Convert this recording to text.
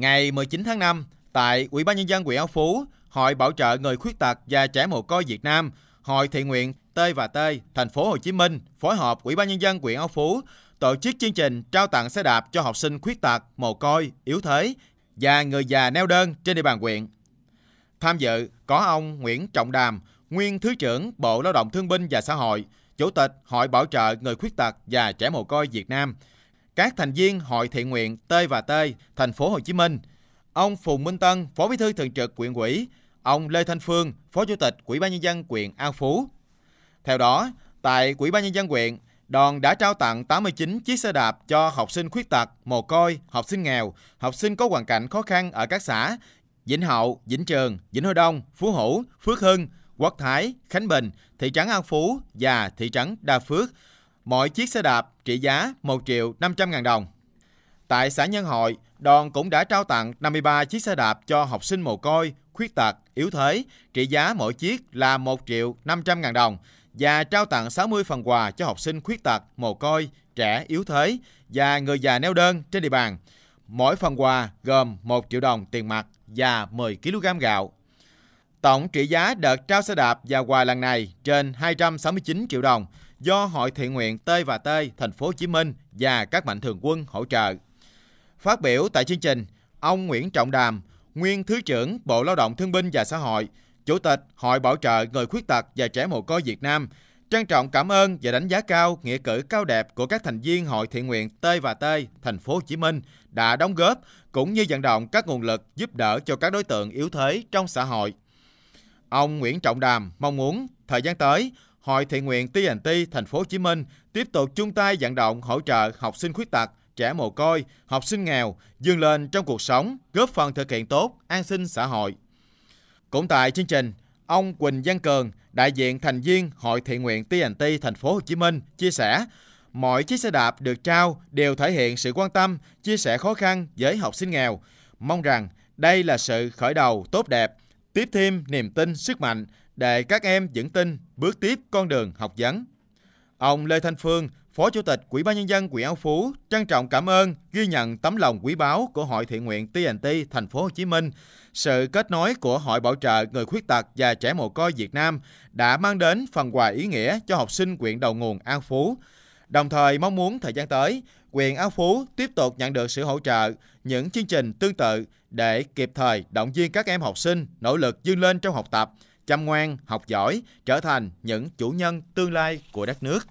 Ngày 19 tháng 5, tại Ủy ban nhân dân huyện An Phú, Hội bảo trợ người khuyết tật và trẻ mồ côi Việt Nam, Hội thiện nguyện Tây và Tây, thành phố Hồ Chí Minh phối hợp Ủy ban nhân dân huyện An Phú tổ chức chương trình trao tặng xe đạp cho học sinh khuyết tật, mồ côi, yếu thế và người già neo đơn trên địa bàn huyện. Tham dự có ông Nguyễn Trọng Đàm, nguyên Thứ trưởng Bộ Lao động Thương binh và Xã hội, Chủ tịch Hội Bảo trợ Người Khuyết tật và Trẻ Mồ Côi Việt Nam, các thành viên Hội thiện nguyện T và T, thành phố Hồ Chí Minh, ông Phùng Minh Tân, Phó Bí thư Thường trực quyện ủy, ông Lê Thanh Phương, Phó Chủ tịch quỹ ban nhân dân quyện An Phú. Theo đó, tại quỹ ban nhân dân quyện, đoàn đã trao tặng 89 chiếc xe đạp cho học sinh khuyết tật, mồ côi, học sinh nghèo, học sinh có hoàn cảnh khó khăn ở các xã Vĩnh Hậu, Vĩnh Trường, Vĩnh Hội Đông, Phú Hữu, Phước Hưng, Quốc Thái, Khánh Bình, thị trấn An Phú và thị trấn Đa Phước – mỗi chiếc xe đạp trị giá 1 triệu 500 ngàn đồng. Tại xã Nhân Hội, đoàn cũng đã trao tặng 53 chiếc xe đạp cho học sinh mồ côi, khuyết tật, yếu thế, trị giá mỗi chiếc là 1 triệu 500 ngàn đồng và trao tặng 60 phần quà cho học sinh khuyết tật, mồ côi, trẻ yếu thế và người già neo đơn trên địa bàn. Mỗi phần quà gồm 1 triệu đồng tiền mặt và 10 kg gạo. Tổng trị giá đợt trao xe đạp và quà lần này trên 269 triệu đồng, do Hội Thiện nguyện Tây và Tây, thành phố Hồ Chí Minh và các mạnh thường quân hỗ trợ. Phát biểu tại chương trình, ông Nguyễn Trọng Đàm, nguyên Thứ trưởng Bộ Lao động Thương binh và Xã hội, Chủ tịch Hội Bảo trợ Người Khuyết tật và Trẻ Mồ Côi Việt Nam, trân trọng cảm ơn và đánh giá cao nghĩa cử cao đẹp của các thành viên Hội Thiện nguyện Tây và Tây, thành phố Hồ Chí Minh đã đóng góp cũng như vận động các nguồn lực giúp đỡ cho các đối tượng yếu thế trong xã hội. Ông Nguyễn Trọng Đàm mong muốn thời gian tới, Hội Thiện nguyện TNT Thành phố Hồ Chí Minh tiếp tục chung tay vận động hỗ trợ học sinh khuyết tật, trẻ mồ côi, học sinh nghèo vươn lên trong cuộc sống, góp phần thực hiện tốt an sinh xã hội. Cũng tại chương trình, ông Quỳnh Văn Cường, đại diện thành viên Hội Thiện nguyện TNT Thành phố Hồ Chí Minh chia sẻ, mỗi chiếc xe đạp được trao đều thể hiện sự quan tâm, chia sẻ khó khăn với học sinh nghèo. Mong rằng đây là sự khởi đầu tốt đẹp, tiếp thêm niềm tin, sức mạnh để các em vững tin bước tiếp con đường học vấn. Ông Lê Thanh Phương, Phó Chủ tịch Quỹ ban nhân dân Quỹ Áo Phú trân trọng cảm ơn, ghi nhận tấm lòng quý báu của Hội thiện nguyện TNT thành phố Hồ Chí Minh, sự kết nối của Hội bảo trợ người khuyết tật và trẻ mồ côi Việt Nam đã mang đến phần quà ý nghĩa cho học sinh quyện đầu nguồn An Phú. Đồng thời mong muốn thời gian tới, huyện Áo Phú tiếp tục nhận được sự hỗ trợ, những chương trình tương tự để kịp thời động viên các em học sinh nỗ lực vươn lên trong học tập, chăm ngoan, học giỏi, trở thành những chủ nhân tương lai của đất nước.